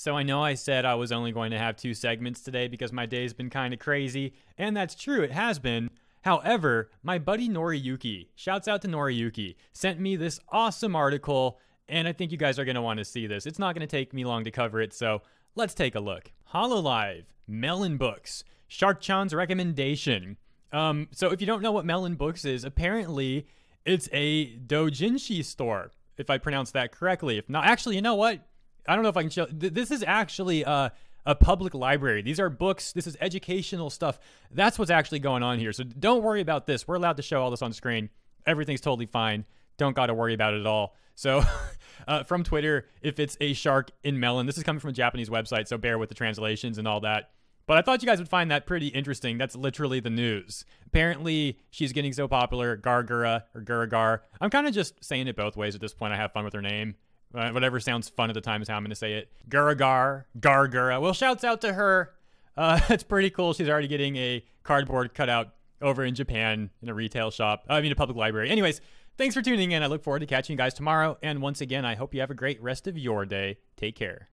So I know I said I was only going to have two segments today because my day's been kind of crazy, and that's true, it has been. However, my buddy Noriyuki, shouts out to Noriyuki, sent me this awesome article, and I think you guys are going to want to see this. It's not going to take me long to cover it, so let's take a look. Hololive, Melon Books, Shark Chan's recommendation. Um, so if you don't know what Melon Books is, apparently it's a doujinshi store, if I pronounce that correctly. If not, actually, you know what? I don't know if I can show. Th- this is actually uh, a public library. These are books. This is educational stuff. That's what's actually going on here. So don't worry about this. We're allowed to show all this on screen. Everything's totally fine. Don't got to worry about it at all. So, uh, from Twitter, if it's a shark in melon, this is coming from a Japanese website, so bear with the translations and all that. But I thought you guys would find that pretty interesting. That's literally the news. Apparently, she's getting so popular, Gargura or Guragar. I'm kind of just saying it both ways at this point. I have fun with her name. Uh, whatever sounds fun at the time is how I'm going to say it. Guragar, Gargura. Well, shouts out to her. Uh, it's pretty cool. She's already getting a cardboard cutout over in Japan in a retail shop. I mean, a public library. Anyways, thanks for tuning in. I look forward to catching you guys tomorrow. And once again, I hope you have a great rest of your day. Take care.